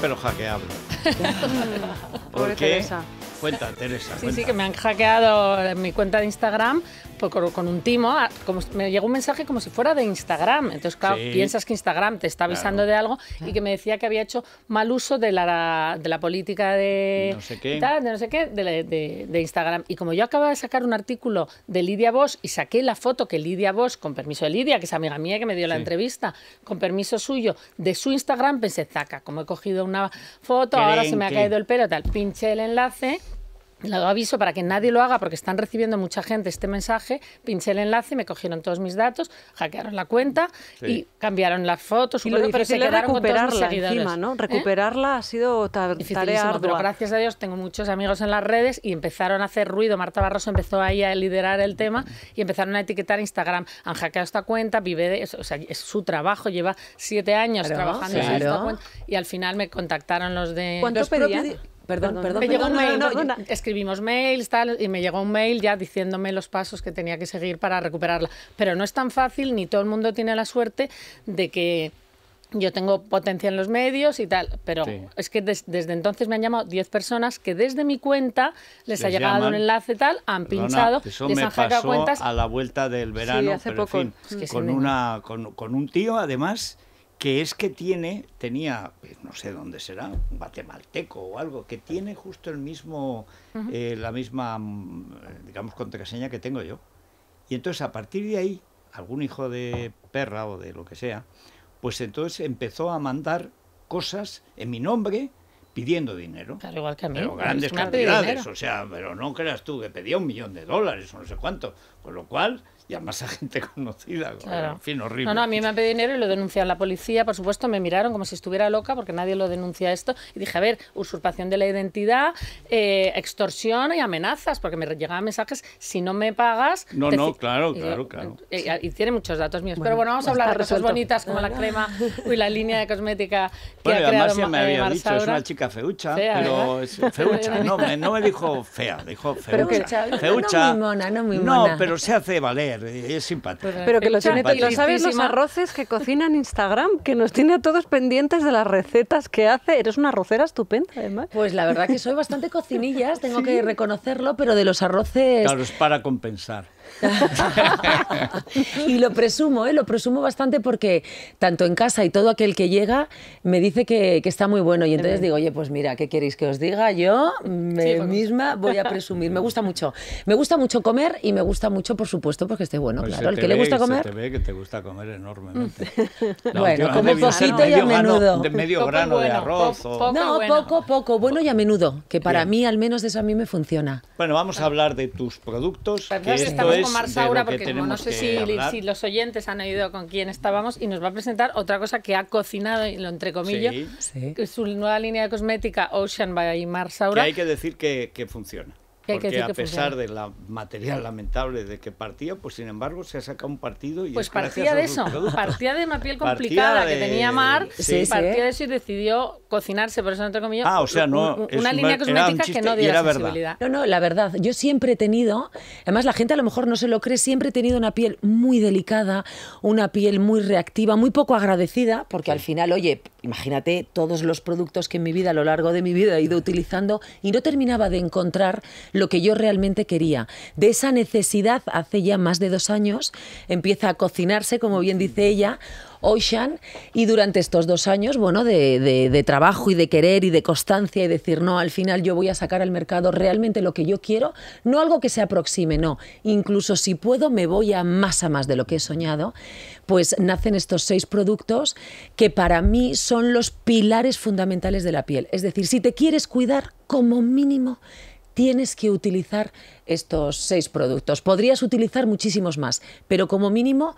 pero hackeable. ¿Por Pobre qué? Cuenta, Teresa. Sí, sí, que me han hackeado en mi cuenta de Instagram pues, con un timo, como, me llegó un mensaje como si fuera de Instagram. Entonces, claro, piensas que Instagram te está avisando de algo y que me decía que había hecho mal uso de la, de la política de no sé qué, de, no sé qué de, Instagram. Y como yo acababa de sacar un artículo de Lidia Bosch y saqué la foto que Lidia Bosch, con permiso de Lidia, que es amiga mía que me dio la entrevista, con permiso suyo, de su Instagram, pensé, zaca, como he cogido una foto, ahora se me ha caído el pelo, tal, pinché el enlace lo aviso para que nadie lo haga porque están recibiendo mucha gente este mensaje, pinché el enlace, me cogieron todos mis datos, hackearon la cuenta y cambiaron las fotos. Y lo recuperarla ¿eh? Recuperarla ha sido tan tarea ardua. Pero gracias a Dios tengo muchos amigos en las redes y empezaron a hacer ruido. Marta Barroso empezó ahí a liderar el tema y empezaron a etiquetar Instagram. Han hackeado esta cuenta, vive de, o es su trabajo, lleva siete años trabajando en esta cuenta y al final me contactaron los de... ¿Cuánto Perdón, perdón. Me llegó un mail, escribimos mails tal, y me llegó un mail ya diciéndome los pasos que tenía que seguir para recuperarla. Pero no es tan fácil, ni todo el mundo tiene la suerte de que yo tengo potencia en los medios y tal, pero es que desde entonces me han llamado 10 personas que desde mi cuenta les, ha llegado un enlace y tal, han pinchado, eso les me han a la vuelta del verano, hace poco. con, una, con, un tío además que es que tiene, tenía, pues, no sé dónde será, un guatemalteco o algo, que tiene justo el mismo, eh, la misma, mm, digamos, contraseña que tengo yo. Y entonces a partir de ahí, algún hijo de perra o de lo que sea, pues entonces empezó a mandar cosas en mi nombre pidiendo dinero. Claro, igual que a mí. Pero grandes cantidades, o sea, pero no creas tú que pedía un millón de dólares o no sé cuánto. Con lo cual, y además a gente conocida. En fin, horrible. No, no, a mí me han pedido dinero y lo a la policía, por supuesto, me miraron como si estuviera loca porque nadie lo denuncia esto. Y dije, a ver, usurpación de la identidad, eh, extorsión y amenazas, porque me llegaban mensajes, si no me pagas... No, no, claro, claro, claro. Y, tiene muchos datos míos. Pero bueno, vamos a hablar de cosas bonitas como la ah. crema y la línea de cosmética que ha además creado ya me eh, había dicho, es una chica feucha, pero es feucha, no, me, dijo fea, dijo feucha. feucha, no, muy mona, no muy mona. No, pero se hace valer es simpático. Pero que lo sabes los arroces que cocinan en Instagram? Que nos tiene a todos pendientes de las recetas que hace. Eres una arrocera estupenda, además. Pues la verdad que soy bastante cocinilla tengo que reconocerlo, pero de los arroces... Claro, es para compensar. y lo presumo, ¿eh? lo presumo bastante porque tanto en casa y todo aquel que llega me dice que, está muy bueno. Y entonces digo, oye, pues mira, ¿qué queréis que os diga? Yo me misma voy a presumir. Me gusta mucho. Me gusta mucho comer y me gusta mucho, por supuesto, porque esté bueno. Pues claro, el que le gusta comer. Se ve que te gusta comer enormemente. Mm. bueno, como poquito y a menudo. De medio grano de arroz. poco no, poco, poco. Bueno y a menudo, que para mí al menos eso a mí me funciona. Bueno, vamos a hablar de tus productos. Pues con Marsaura, porque no sé si, si, los oyentes han oído con quién estábamos, y nos va a presentar otra cosa que ha cocinado, entre comillas entrecomillo, sí. su nueva línea de cosmética Ocean by Marsaura. Que hay que decir que funciona. Porque que a pesar de la material lamentable de que partía, pues sin embargo se ha sacado un partido y Pues partía de eso, partía de una piel complicada que tenía Mar, partía de eso y decidió cocinarse, por eso entre comillas. Ah, o sea, no, una línea cosmética que no diera sensibilidad. No, no, la verdad, yo siempre he tenido, además la gente a lo mejor no se lo cree, siempre he tenido una piel muy delicada, una piel muy reactiva, muy poco agradecida, porque al final, oye, imagínate todos los productos que en mi vida, a lo largo de mi vida, he ido utilizando y no terminaba de encontrar lo que yo realmente quería. De esa necesidad, hace ya más de dos años, empieza a cocinarse, como bien dice ella, Ocean. Y durante estos dos años, bueno, de, de trabajo y de querer y de constancia y decir, no, al final yo voy a sacar al mercado realmente lo que yo quiero, no algo que se aproxime, no. Incluso si puedo, me voy a más a más de lo que he soñado. Pues nacen estos seis productos que para mí son los pilares fundamentales de la piel. Es decir, si te quieres cuidar, como mínimo tienes que utilizar estos seis productos. Podrías utilizar muchísimos más, pero como mínimo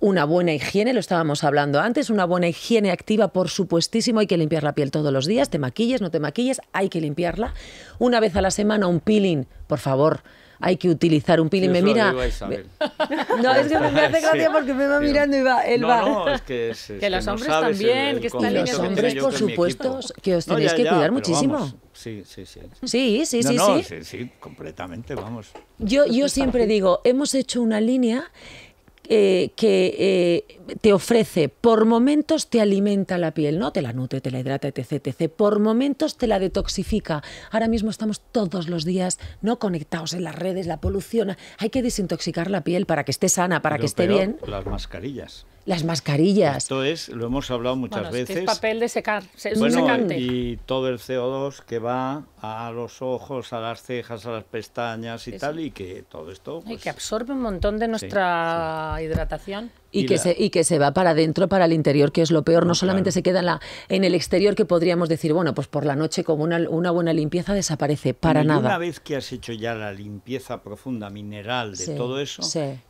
una buena higiene, lo estábamos hablando antes, una buena higiene activa, por supuestísimo, hay que limpiar la piel todos los días, te maquilles, no te maquilles, hay que limpiarla. Una vez a la semana un peeling, por favor, hay que utilizar un peeling. me mira. no, es que me hace gracia porque me va mirando y va. Él va. es que, los hombres también, que que están Los hombres, por supuesto, que os tenéis que cuidar muchísimo. sí, sí, sí. Sí, sí, sí, sí. sí. Sí, completamente, vamos. Yo, yo siempre digo, hemos hecho una línea eh, que eh, te ofrece, por momentos te alimenta la piel, ¿no? Te la nutre, te la hidrata, etc, Por momentos te la detoxifica. Ahora mismo estamos todos los días no conectados en las redes, la polución. Hay que desintoxicar la piel para que esté sana, para que esté bien. Las mascarillas las mascarillas. Esto es, lo hemos hablado muchas veces. Es, papel de secar, un secante. Y todo el CO2 que va a los ojos, a las cejas, a las pestañas y tal, y que todo esto. y que pues, absorbe un montón de nuestra hidratación. Y, que se, y que se va para adentro, para el interior, que es lo peor. No, solamente se queda en, el exterior, que podríamos decir, bueno, pues por la noche como una, una buena limpieza desaparece, para nada. Una vez que has hecho ya la limpieza profunda, mineral, de todo eso,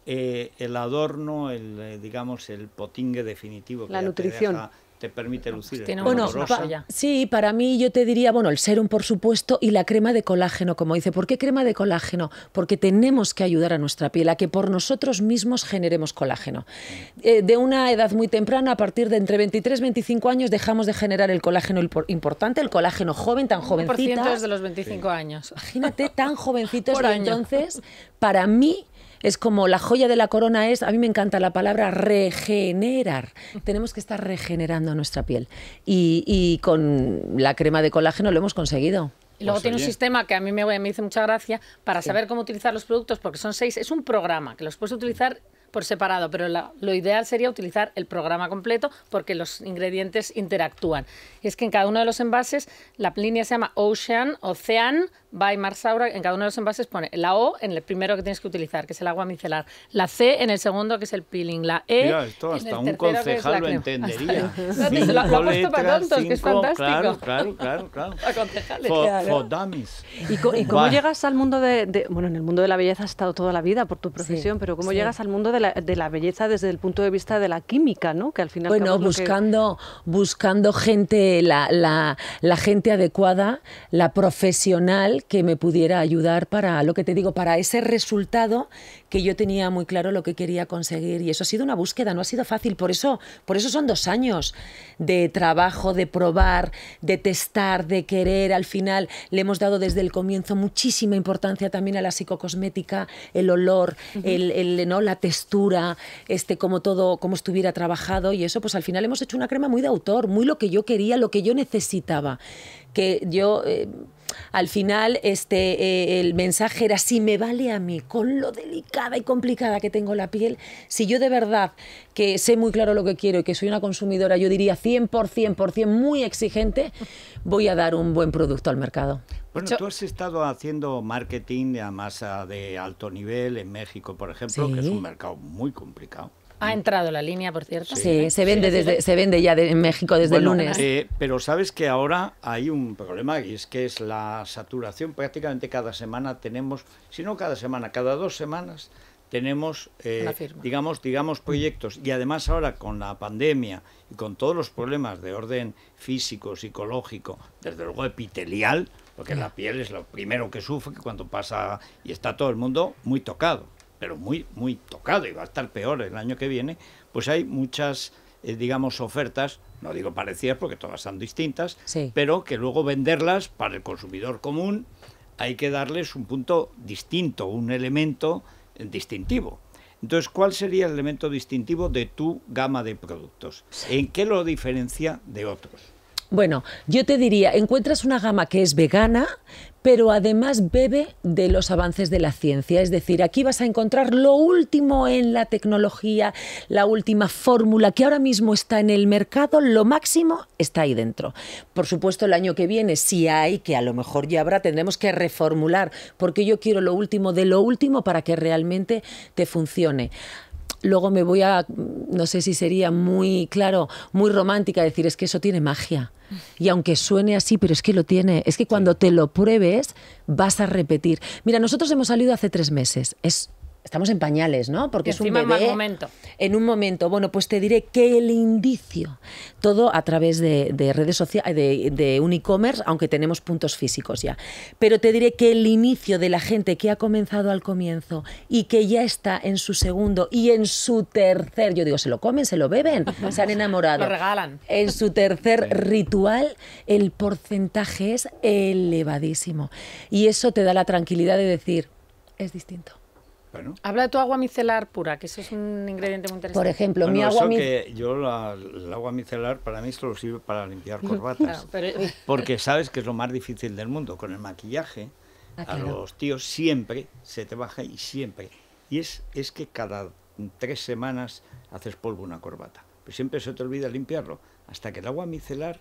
eh, el adorno, el, eh, digamos, el potingue definitivo. Que la nutrición te permite pues lucir. bueno, sí, para mí yo te diría, bueno, el serum por supuesto y la crema de colágeno, como dice. ¿Por qué crema de colágeno? Porque tenemos que ayudar a nuestra piel a que por nosotros mismos generemos colágeno. Eh, de una edad muy temprana, a partir de entre 23 y 25 años, dejamos de generar el colágeno importante, el colágeno joven, tan jovencita. Por ciento de los 25 años. Imagínate, tan es de entonces, para mí es como la joya de la corona es, a mí me encanta la palabra regenerar. Tenemos que estar regenerando nuestra piel. Y, con la crema de colágeno lo hemos conseguido. Y luego pues tiene un sistema que a mí me, hace mucha gracia para saber cómo utilizar los productos, porque son seis. Es un programa que los puedes utilizar por separado, pero lo ideal sería utilizar el programa completo porque los ingredientes interactúan. Y es que en cada uno de los envases la línea se llama Ocean, Ocean by Marsaura. En cada uno de los envases pone la O en el primero que tienes que utilizar, que es el agua micelar, la C en el segundo, que es el peeling, la E. esto hasta un concejal lo entendería. lo, ha puesto para tontos, que es fantástico. Claro, claro, claro. A ¿Y, cómo llegas al mundo de, Bueno, en el mundo de la belleza has estado toda la vida por tu profesión, pero ¿cómo llegas al mundo de de la, belleza desde el punto de vista de la química, ¿no? Que al final bueno, buscando buscando gente la, la, la, gente adecuada, la profesional que me pudiera ayudar para lo que te digo, para ese resultado que yo tenía muy claro lo que quería conseguir y eso ha sido una búsqueda, no ha sido fácil. Por eso, por eso son dos años de trabajo, de probar, de testar, de querer. Al final le hemos dado desde el comienzo muchísima importancia también a la psicocosmética, el olor, el, el, ¿no? la textura, este, como todo, como estuviera trabajado y eso, pues al final hemos hecho una crema muy de autor, muy lo que yo quería, lo que yo necesitaba. Que yo... Eh, al final este, eh, el mensaje era, si me vale a mí, con lo delicada y complicada que tengo la piel, si yo de verdad que sé muy claro lo que quiero y que soy una consumidora, yo diría 100%, 100%, muy exigente, voy a dar un buen producto al mercado. Bueno, tú has estado haciendo marketing a masa de alto nivel en México, por ejemplo, que es un mercado muy complicado. Ha mm. entrado la línea, por cierto. Sí, se vende desde, se vende ya de, en México desde el lunes. Eh, pero sabes que ahora hay un problema y es que es la saturación. Prácticamente cada semana tenemos, si no cada semana, cada dos semanas tenemos, eh, digamos, digamos, proyectos. Y además ahora con la pandemia y con todos los problemas de orden físico, psicológico, desde luego epitelial, porque la piel es lo primero que sufre cuando pasa y está todo el mundo muy tocado pero muy, muy tocado y va a estar peor el año que viene, pues hay muchas, eh, digamos, ofertas, no digo parecidas porque todas son distintas, pero que luego venderlas para el consumidor común hay que darles un punto distinto, un elemento eh, distintivo. Entonces, ¿cuál sería el elemento distintivo de tu gama de productos? ¿En qué lo diferencia de otros? Bueno, yo te diría, encuentras una gama que es vegana, pero además bebe de los avances de la ciencia. Es decir, aquí vas a encontrar lo último en la tecnología, la última fórmula que ahora mismo está en el mercado, lo máximo está ahí dentro. Por supuesto, el año que viene, si hay, que a lo mejor ya habrá, tendremos que reformular, porque yo quiero lo último de lo último para que realmente te funcione luego me voy a, no sé si sería muy, claro, muy romántica decir, es que eso tiene magia. Y aunque suene así, pero es que lo tiene. Es que cuando te lo pruebes, vas a repetir. Mira, nosotros hemos salido hace tres meses. Es estamos en pañales, ¿no? Porque es un bebé. En, momento. en un momento. Bueno, pues te diré que el indicio, todo a través de, redes sociales, de, un e-commerce, aunque tenemos puntos físicos ya. Pero te diré que el inicio de la gente que ha comenzado al comienzo y que ya está en su segundo y en su tercer, yo digo, se lo comen, se lo beben, se han enamorado. lo regalan. En su tercer ritual, el porcentaje es elevadísimo. Y eso te da la tranquilidad de decir, es distinto. Habla de tu agua micelar pura, que eso es un ingrediente muy interesante. Por ejemplo, mi agua micelar. Yo, el agua micelar para mí solo sirve para limpiar corbatas. Porque sabes que es lo más difícil del mundo. Con el maquillaje, ah, a los tíos siempre se te baja y siempre. Y es, es que cada tres semanas haces polvo una corbata. Pero siempre se te olvida limpiarlo. Hasta que el agua micelar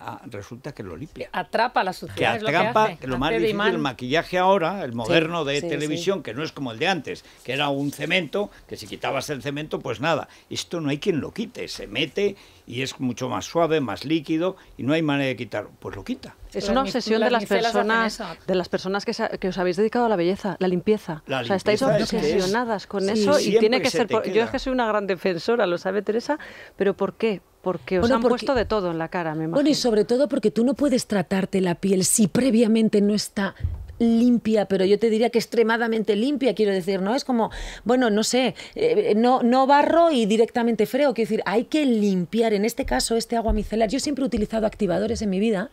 Ah, resulta que lo limpia. Atrapa la suciedad. Que atrapa, lo, lo más difícil, el maquillaje ahora, el moderno de televisión, que no es como el de antes, que era un cemento, que si quitabas el cemento, pues nada. Esto no hay quien lo quite, se mete y es mucho más suave, más líquido y no hay manera de quitarlo. Pues lo quita. Es una obsesión de las personas, de las personas que, os habéis dedicado a la belleza, la limpieza. o sea, estáis obsesionadas con eso y tiene que ser. yo es que soy una gran defensora, lo sabe Teresa, pero ¿por qué? Porque os han puesto de todo en la cara, me imagino. Bueno, y sobre todo porque tú no puedes tratarte la piel si previamente no está limpia, pero yo te diría que extremadamente limpia, quiero decir, ¿no? Es como, bueno, no sé, eh, no, no barro y directamente freo, quiero decir, hay que limpiar, en este caso, este agua micelar. Yo siempre he utilizado activadores en mi vida,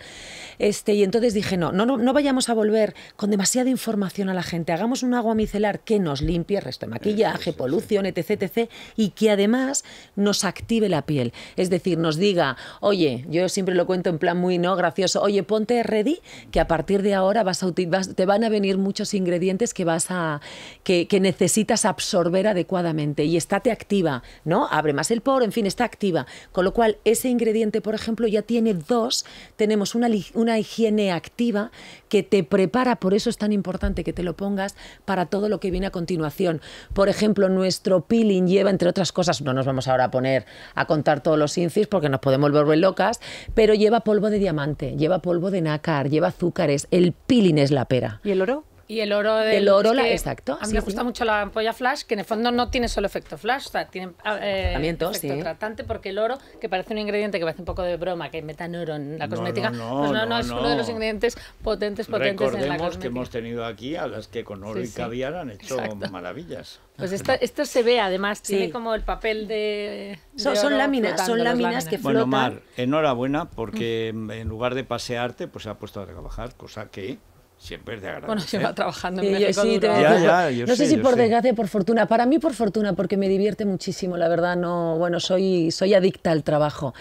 este, y entonces dije, no, no, no, vayamos a volver con demasiada información a la gente, hagamos un agua micelar que nos limpie, resto de maquillaje, polución, etc, etc, y que además nos active la piel, es decir, nos diga, oye, yo siempre lo cuento en plan muy no gracioso, oye, ponte ready, que a partir de ahora vas a, vas, te van a venir muchos ingredientes que vas a que, necesitas absorber adecuadamente y estate activa, ¿no? Abre más el poro, en fin, está activa. Con lo cual, ese ingrediente, por ejemplo, ya tiene dos, tenemos una, una higiene activa que te prepara, por eso es tan importante que te lo pongas para todo lo que viene a continuación. Por ejemplo, nuestro peeling lleva, entre otras cosas, no nos vamos ahora a poner a contar todos los incis porque nos podemos volver locas, pero lleva polvo de diamante, lleva polvo de nácar, lleva azúcares, el peeling es la pera ¿Y el oro? Y el oro oro, la, exacto. A mí me gusta mucho la ampolla flash, que en el fondo no tiene solo efecto flash, o sea, tiene ah, eh, efecto tratante, porque el oro, que parece un ingrediente que parece un poco de broma, que metan oro en la cosmética, pues no, no, no, es uno de los ingredientes potentes, potentes Recordemos la que hemos tenido aquí a las que con oro y caviar han hecho maravillas. Pues esto, esto se ve, además, tiene como el papel de... son, láminas, son láminas, que flotan. Bueno, Mar, enhorabuena, porque mm. en lugar de pasearte, pues se ha puesto a trabajar, cosa que Siempre es de agradecer. Bueno, lleva trabajando en eh, México no sé, si por desgracia desgracia por fortuna. Para mí por fortuna, porque me divierte muchísimo, la verdad. no Bueno, soy, soy adicta al trabajo.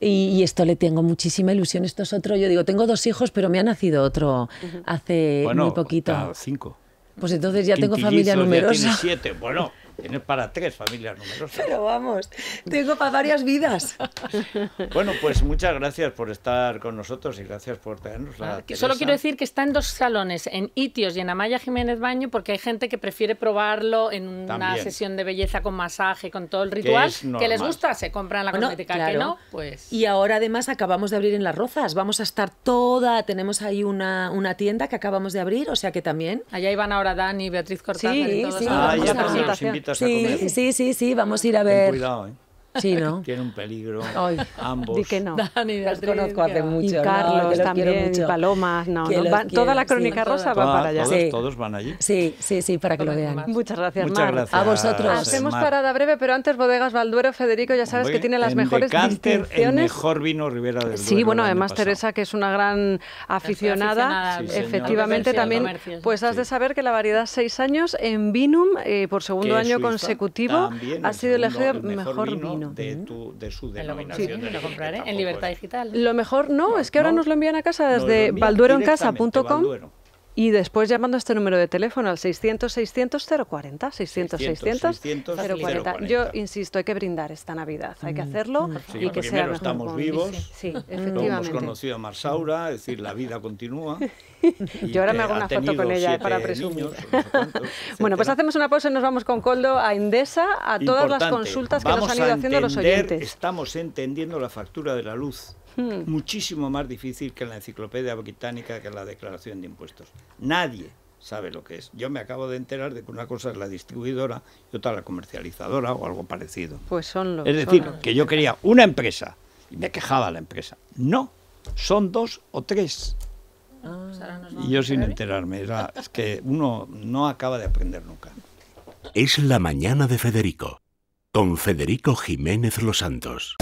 Y, esto le tengo muchísima ilusión. Esto es otro. Yo digo, tengo dos hijos, pero me ha nacido otro hace muy poquito. Bueno, cinco. Pues entonces ya tengo familia numerosa. Ya siete. Bueno, tiene para tres familias numerosas. Pero vamos, tengo para varias vidas. bueno, pues muchas gracias por estar con nosotros y gracias por tenernos la. Ah, solo quiero decir que está en dos salones, en Itios y en Amaya Jiménez Baño, porque hay gente que prefiere probarlo en una sesión de belleza con masaje, con todo el ritual, que les gusta, se compran la cosmética, que no, pues. Y ahora además acabamos de abrir en Las Rozas, vamos a estar toda, tenemos ahí una, tienda que acabamos de abrir, o sea que también. Allá iban ahora Dani, y Beatriz Cortázar y todos. Sí, ah, sí, a comer. Sí, sí, sí, vamos a ir a ver. Ten cuidado, ¿eh? Sí, ¿no? Tiene un peligro. ambos. Di que no. Dani, conozco hace mucho. Y Carlos también, Palomas, no. toda la crónica rosa va para allá. Todos, sí. van allí. Sí, sí, sí, para que lo vean. Muchas gracias, Muchas Gracias, a vosotros. Hacemos parada breve, pero antes Bodegas Valduero, Federico, ya sabes que tiene las mejores Decanter, distinciones. El mejor vino Rivera del Duero Sí, bueno, además Teresa, que es una gran aficionada, efectivamente también, pues has de saber que la variedad seis años en Vinum, eh, por segundo año consecutivo, ha sido elegido mejor vino de, tu, su denominación. lo compraré en Libertad Digital. Lo mejor no, es que ahora nos lo envían a casa desde baldueroencasa.com. Y después llamando a este número de teléfono al 600-600-040. 600-600-040. Yo insisto, hay que brindar esta Navidad. Hay que mm. hacerlo y que sea mejor. estamos vivos. Sí, mm. hemos conocido a Marsaura, es decir, la vida continúa. Yo ahora me hago una foto con ella para presumir. bueno, pues hacemos una pausa y nos vamos con Coldo a Indesa, a todas las consultas que nos han ido haciendo los oyentes. Estamos entendiendo la factura de la luz muchísimo más difícil que la Enciclopedia Británica, que la Declaración de Impuestos. Nadie sabe lo que es. Yo me acabo de enterar de que una cosa es la distribuidora y otra la comercializadora o algo parecido. Pues son Es decir, que yo quería una empresa y me quejaba la empresa. No, son dos o tres. Ah. Pues y yo sin enterarme, es que uno no acaba de aprender nunca. Es la mañana de Federico, con Federico Jiménez Los Santos.